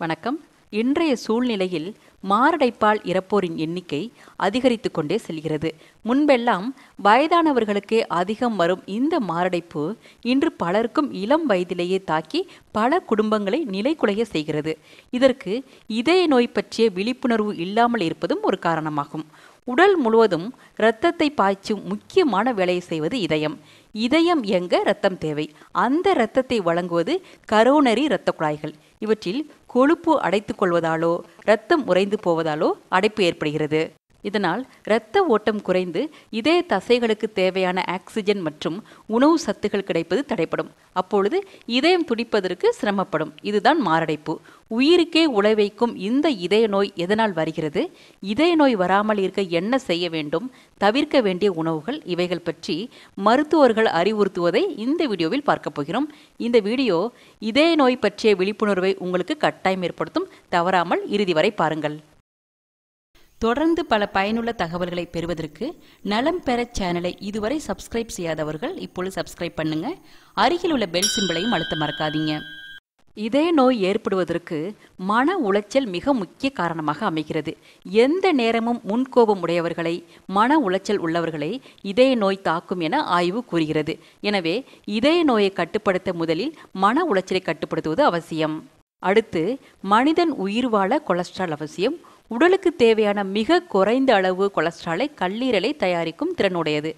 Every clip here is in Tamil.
வணக்கம் இன்றைய சூழ்நிலையில் மாரடைப்பால் இறப்போரின் எண்ணிக்கை அதிகரித்து கொண்டே செல்கிறது முன்பெல்லாம் வயதானவர்களுக்கே அதிகம் வரும் இந்த மாரடைப்பு இன்று பலருக்கும் இளம் வயதிலேயே தாக்கி பல குடும்பங்களை நிலைக்குலைய செய்கிறது இதற்கு இதய நோய் பற்றிய விழிப்புணர்வு இல்லாமல் இருப்பதும் ஒரு காரணமாகும் உடல் முழுவதும் இரத்தத்தை பாய்ச்சும் முக்கியமான வேலையை செய்வது இதயம் இதயம் இயங்க இரத்தம் தேவை அந்த இரத்தத்தை வழங்குவது கரோனரி இரத்த குழாய்கள் இவற்றில் கொழுப்பு அடைத்து கொள்வதாலோ இரத்தம் உறைந்து போவதாலோ அடைப்பு ஏற்படுகிறது இதனால் இரத்த ஓட்டம் குறைந்து இதய தசைகளுக்கு தேவையான ஆக்சிஜன் மற்றும் உணவு சத்துகள் கிடைப்பது தடைப்படும் அப்பொழுது இதயம் துடிப்பதற்கு சிரமப்படும் இதுதான் மாரடைப்பு உயிருக்கே உழைவைக்கும் இந்த இதய நோய் எதனால் வருகிறது இதய நோய் வராமல் இருக்க என்ன செய்ய வேண்டும் தவிர்க்க வேண்டிய உணவுகள் இவைகள் பற்றி மருத்துவர்கள் அறிவுறுத்துவதை இந்த வீடியோவில் பார்க்க போகிறோம் இந்த வீடியோ இதய நோய் பற்றிய விழிப்புணர்வை உங்களுக்கு கட்டாயம் ஏற்படுத்தும் தவறாமல் இறுதி வரை பாருங்கள் தொடர்ந்து பல பயனுள்ள தகவல்களை பெறுவதற்கு நலம் பெற சேனலை இதுவரை சப்ஸ்கிரைப் செய்யாதவர்கள் இப்பொழுது சப்ஸ்கிரைப் பண்ணுங்க அருகில் உள்ள பெல் சிம்பிளையும் அழுத்த மறக்காதீங்க இதய நோய் ஏற்படுவதற்கு மன உளைச்சல் மிக முக்கிய காரணமாக அமைகிறது எந்த நேரமும் முன்கோபம் உடையவர்களை மன உளைச்சல் உள்ளவர்களை இதய நோய் தாக்கும் என ஆய்வு கூறுகிறது எனவே இதய நோயை கட்டுப்படுத்த முதலில் மன உளைச்சலை கட்டுப்படுத்துவது அவசியம் அடுத்து மனிதன் உயிர் வாழ கொலஸ்ட்ரால் அவசியம் உடலுக்கு தேவையான மிக குறைந்த அளவு கொலஸ்ட்ராலை கல்லீரலை தயாரிக்கும் திறனுடையது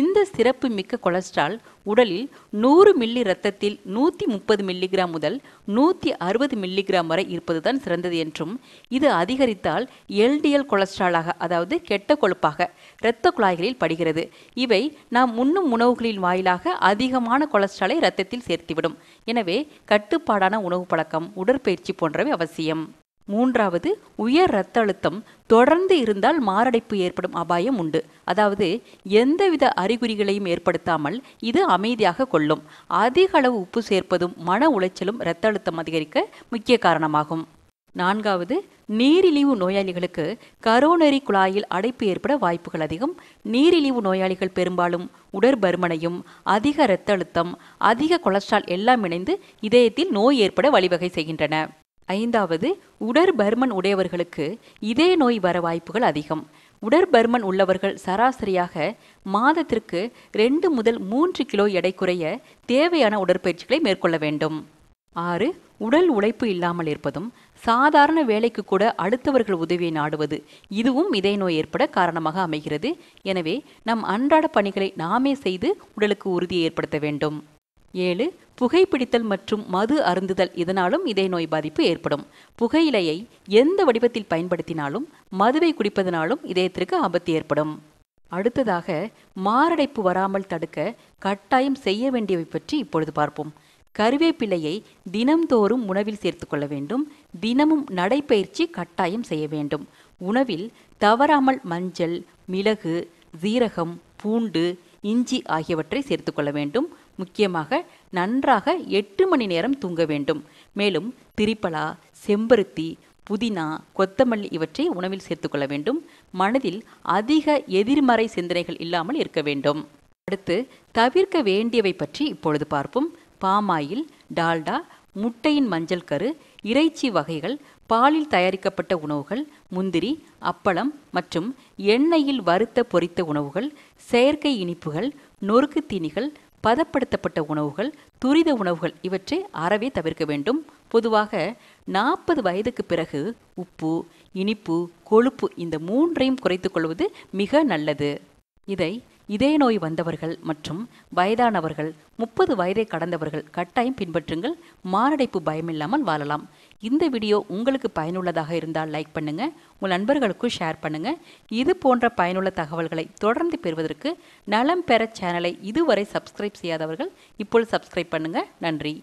இந்த சிறப்பு மிக்க கொலஸ்ட்ரால் உடலில் நூறு மில்லி ரத்தத்தில் நூற்றி முப்பது மில்லிகிராம் முதல் நூற்றி அறுபது மில்லிகிராம் வரை இருப்பதுதான் சிறந்தது என்றும் இது அதிகரித்தால் எல்டிஎல் கொலஸ்ட்ராலாக அதாவது கெட்ட கொழுப்பாக இரத்த குழாய்களில் படுகிறது இவை நாம் உண்ணும் உணவுகளின் வாயிலாக அதிகமான கொலஸ்ட்ராலை இரத்தத்தில் சேர்த்துவிடும் எனவே கட்டுப்பாடான உணவு பழக்கம் உடற்பயிற்சி போன்றவை அவசியம் மூன்றாவது உயர் இரத்த அழுத்தம் தொடர்ந்து இருந்தால் மாரடைப்பு ஏற்படும் அபாயம் உண்டு அதாவது எந்தவித அறிகுறிகளையும் ஏற்படுத்தாமல் இது அமைதியாக கொள்ளும் அதிக அளவு உப்பு சேர்ப்பதும் மன உளைச்சலும் இரத்த அழுத்தம் அதிகரிக்க முக்கிய காரணமாகும் நான்காவது நீரிழிவு நோயாளிகளுக்கு கரோனரி குழாயில் அடைப்பு ஏற்பட வாய்ப்புகள் அதிகம் நீரிழிவு நோயாளிகள் பெரும்பாலும் உடற்பருமனையும் அதிக இரத்த அழுத்தம் அதிக கொலஸ்ட்ரால் எல்லாம் இணைந்து இதயத்தில் நோய் ஏற்பட வழிவகை செய்கின்றன ஐந்தாவது உடற்பர்மன் உடையவர்களுக்கு இதே நோய் வர வாய்ப்புகள் அதிகம் உடற்பர்மன் உள்ளவர்கள் சராசரியாக மாதத்திற்கு ரெண்டு முதல் மூன்று கிலோ எடை குறைய தேவையான உடற்பயிற்சிகளை மேற்கொள்ள வேண்டும் ஆறு உடல் உழைப்பு இல்லாமல் இருப்பதும் சாதாரண வேலைக்கு கூட அடுத்தவர்கள் உதவியை நாடுவது இதுவும் இதய நோய் ஏற்பட காரணமாக அமைகிறது எனவே நம் அன்றாட பணிகளை நாமே செய்து உடலுக்கு உறுதியை ஏற்படுத்த வேண்டும் ஏழு புகைப்பிடித்தல் மற்றும் மது அருந்துதல் இதனாலும் இதய நோய் பாதிப்பு ஏற்படும் புகையிலையை எந்த வடிவத்தில் பயன்படுத்தினாலும் மதுவை குடிப்பதனாலும் இதயத்திற்கு ஆபத்து ஏற்படும் அடுத்ததாக மாரடைப்பு வராமல் தடுக்க கட்டாயம் செய்ய வேண்டியவை பற்றி இப்பொழுது பார்ப்போம் கருவேப்பிலையை தினம்தோறும் உணவில் சேர்த்து கொள்ள வேண்டும் தினமும் நடைப்பயிற்சி கட்டாயம் செய்ய வேண்டும் உணவில் தவறாமல் மஞ்சள் மிளகு சீரகம் பூண்டு இஞ்சி ஆகியவற்றை சேர்த்து கொள்ள வேண்டும் முக்கியமாக நன்றாக எட்டு மணி நேரம் தூங்க வேண்டும் மேலும் திரிப்பலா செம்பருத்தி புதினா கொத்தமல்லி இவற்றை உணவில் சேர்த்துக்கொள்ள வேண்டும் மனதில் அதிக எதிர்மறை சிந்தனைகள் இல்லாமல் இருக்க வேண்டும் அடுத்து தவிர்க்க வேண்டியவை பற்றி இப்பொழுது பார்ப்போம் பாமாயில் டால்டா முட்டையின் மஞ்சள் கரு இறைச்சி வகைகள் பாலில் தயாரிக்கப்பட்ட உணவுகள் முந்திரி அப்பளம் மற்றும் எண்ணெயில் வறுத்த பொரித்த உணவுகள் செயற்கை இனிப்புகள் நொறுக்கு தீனிகள் பதப்படுத்தப்பட்ட உணவுகள் துரித உணவுகள் இவற்றை அறவே தவிர்க்க வேண்டும் பொதுவாக நாற்பது வயதுக்கு பிறகு உப்பு இனிப்பு கொழுப்பு இந்த மூன்றையும் குறைத்து கொள்வது மிக நல்லது இதை இதே நோய் வந்தவர்கள் மற்றும் வயதானவர்கள் முப்பது வயதை கடந்தவர்கள் கட்டாயம் பின்பற்றுங்கள் மாரடைப்பு பயமில்லாமல் வாழலாம் இந்த வீடியோ உங்களுக்கு பயனுள்ளதாக இருந்தால் லைக் பண்ணுங்கள் உங்கள் நண்பர்களுக்கும் ஷேர் பண்ணுங்கள் இது போன்ற பயனுள்ள தகவல்களை தொடர்ந்து பெறுவதற்கு நலம் பெற சேனலை இதுவரை சப்ஸ்கிரைப் செய்யாதவர்கள் இப்பொழுது சப்ஸ்கிரைப் பண்ணுங்கள் நன்றி